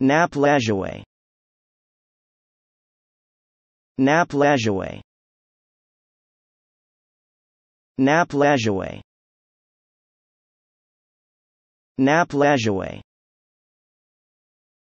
Nap Lajaway Nap Lajaway Nap Lajaway Nap